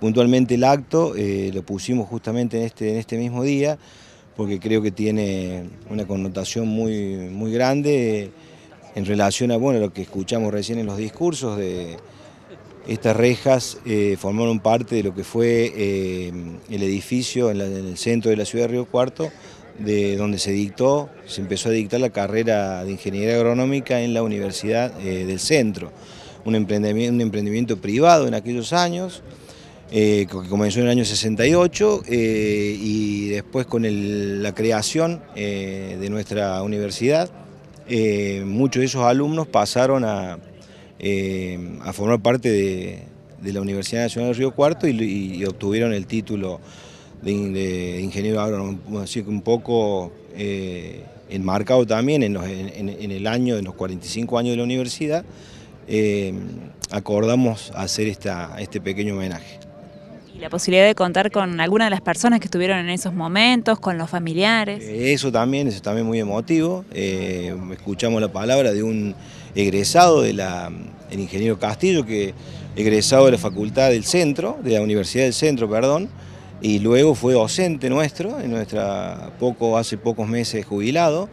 Puntualmente el acto eh, lo pusimos justamente en este, en este mismo día, porque creo que tiene una connotación muy, muy grande eh, en relación a bueno, lo que escuchamos recién en los discursos de estas rejas eh, formaron parte de lo que fue el edificio en, el centro de la ciudad de Río Cuarto, de donde se dictó, se empezó a dictar la carrera de ingeniería agronómica en la universidad del centro, un un emprendimiento privado en aquellos años, eh, que comenzó en el año 68 eh, y después con la creación eh, de nuestra universidad, muchos de esos alumnos pasaron a, formar parte de, la Universidad Nacional de Río Cuarto y, obtuvieron el título de, ingeniero agrónomo, así que un poco enmarcado también en, los, el año, en los 45 años de la universidad, acordamos hacer este pequeño homenaje. La posibilidad de contar con alguna de las personas que estuvieron en esos momentos, con los familiares. Eh, eso también, eso también muy emotivo. Eh, escuchamos la palabra de un egresado el ingeniero Castillo, que egresado de la Facultad del Centro, de la Universidad del Centro, perdón, y luego fue docente nuestro, en nuestra poco, hace pocos meses jubilado,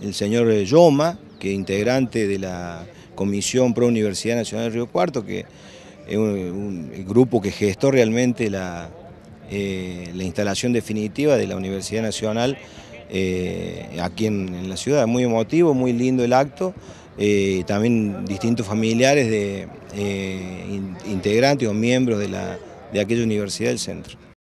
el señor Yoma, que es integrante de la Comisión Pro Universidad Nacional de Río Cuarto, que eh, un, un grupo que gestó realmente la, eh, instalación definitiva de la Universidad Nacional eh, aquí en, la ciudad. Muy emotivo, muy lindo el acto. también distintos familiares de integrantes o miembros de aquella universidad del centro.